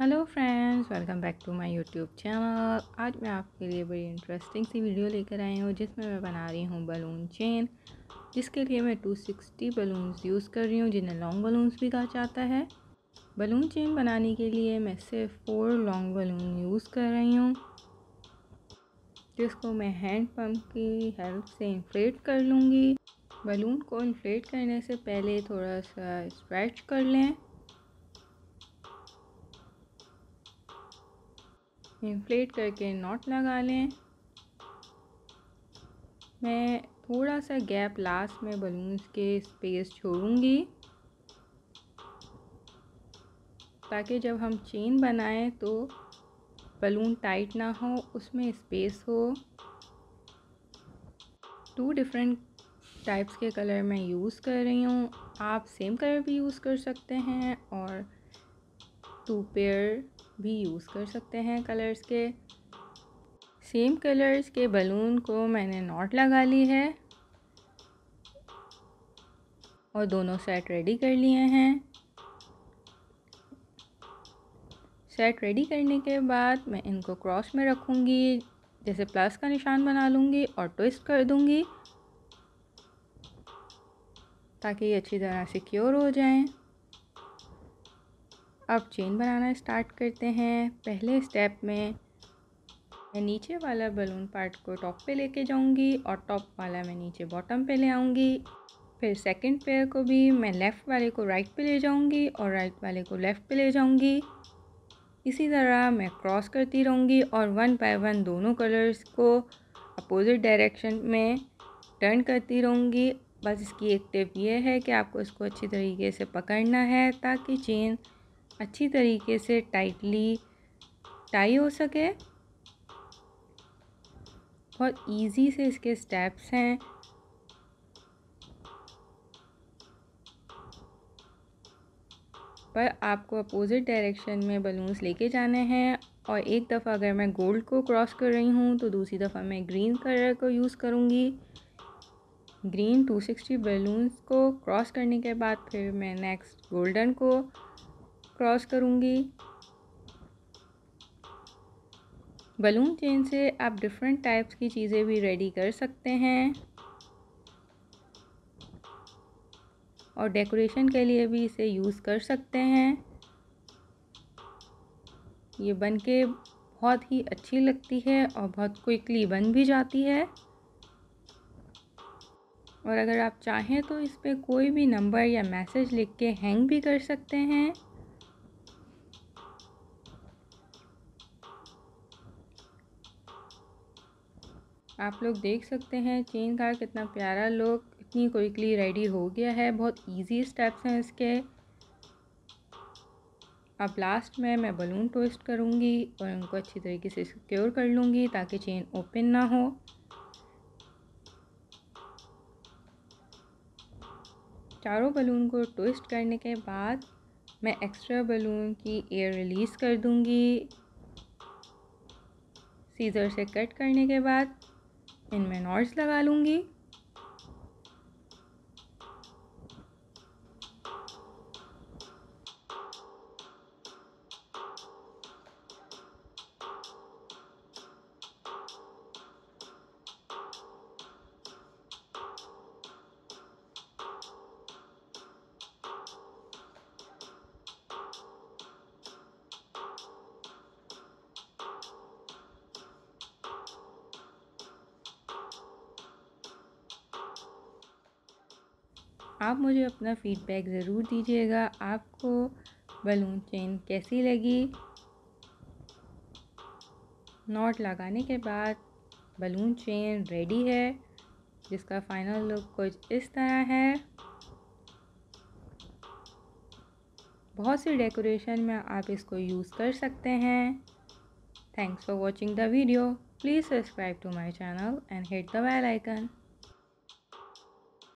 hello friends welcome back to my YouTube channel आज मैं आपके लिए बड़ी इंटरेस्टिंग सी वीडियो लेकर आई हूँ जिसमें मैं बना रही हूँ बलून चेन जिसके लिए मैं 260 बलून्स यूज़ कर रही हूँ जिन्हें लॉन्ग बलून्स भी कहा जाता है बलून चेन बनाने के लिए मैं सिर्फ फोर लॉन्ग बलून यूज़ कर रही हूँ जिसको मैं हैंड पम्प की हेल्प से इन्फ्लेट कर लूँगी बलून को इन्फ्लेट करने से पहले थोड़ा सा स्ट्रेच कर लें इन्फ्लेट करके नॉट लगा लें मैं थोड़ा सा गैप लास्ट में बलून्स के स्पेस छोड़ूंगी ताकि जब हम चेन बनाएं तो बलून टाइट ना हो उसमें स्पेस हो टू डिफरेंट टाइप्स के कलर मैं यूज़ कर रही हूँ आप सेम कलर भी यूज़ कर सकते हैं और टू पेयर भी यूज़ कर सकते हैं कलर्स के सेम कलर्स के बलून को मैंने नॉट लगा ली है और दोनों सेट रेडी कर लिए हैं सेट रेडी करने के बाद मैं इनको क्रॉस में रखूँगी जैसे प्लस का निशान बना लूँगी और ट्विस्ट कर दूँगी ताकि ये अच्छी तरह सिक्योर हो जाएं अब चेन बनाना स्टार्ट करते हैं पहले स्टेप में मैं नीचे वाला बलून पार्ट को टॉप पे लेके जाऊंगी और टॉप वाला मैं नीचे बॉटम पे ले आऊंगी फिर सेकंड पेयर को भी मैं लेफ़्ट वाले को राइट पे ले जाऊंगी और राइट वाले को लेफ़्ट पे ले जाऊंगी इसी तरह मैं क्रॉस करती रहूँगी और वन बाय वन दोनों कलर्स को अपोज़िट डायरेक्शन में टर्न करती रहूँगी बस इसकी एक टिप ये है कि आपको इसको अच्छी तरीके से पकड़ना है ताकि चेन अच्छी तरीके से टाइटली टाई हो सके बहुत इजी से इसके स्टेप्स हैं पर आपको अपोज़िट डायरेक्शन में बलून्स लेके जाने हैं और एक दफ़ा अगर मैं गोल्ड को क्रॉस कर रही हूँ तो दूसरी दफ़ा मैं ग्रीन कलर को यूज़ करूँगी ग्रीन 260 बलून्स को क्रॉस करने के बाद फिर मैं नेक्स्ट गोल्डन को क्रॉस करूँगी बलून चेन से आप डिफरेंट टाइप्स की चीज़ें भी रेडी कर सकते हैं और डेकोरेशन के लिए भी इसे यूज़ कर सकते हैं ये बन के बहुत ही अच्छी लगती है और बहुत क्विकली बन भी जाती है और अगर आप चाहें तो इस पर कोई भी नंबर या मैसेज लिख के हैंग भी कर सकते हैं आप लोग देख सकते हैं चेन का कितना प्यारा लुक इतनी क्विकली रेडी हो गया है बहुत इजी स्टेप्स हैं इसके अब लास्ट में मैं बलून ट्विस्ट करूँगी और उनको अच्छी तरीके से सिक्योर कर लूँगी ताकि चेन ओपन ना हो चारों बलून को ट्विस्ट करने के बाद मैं एक्स्ट्रा बलून की एयर रिलीज़ कर दूँगी सीज़र से कट करने के बाद इनमें नॉट्स लगा लूँगी आप मुझे अपना फ़ीडबैक ज़रूर दीजिएगा आपको बलून चेन कैसी लगी नॉट लगाने के बाद बलून चेन रेडी है जिसका फाइनल लुक कुछ इस तरह है बहुत सी डेकोरेशन में आप इसको यूज़ कर सकते हैं thanks for watching the video please subscribe to my channel and hit the bell icon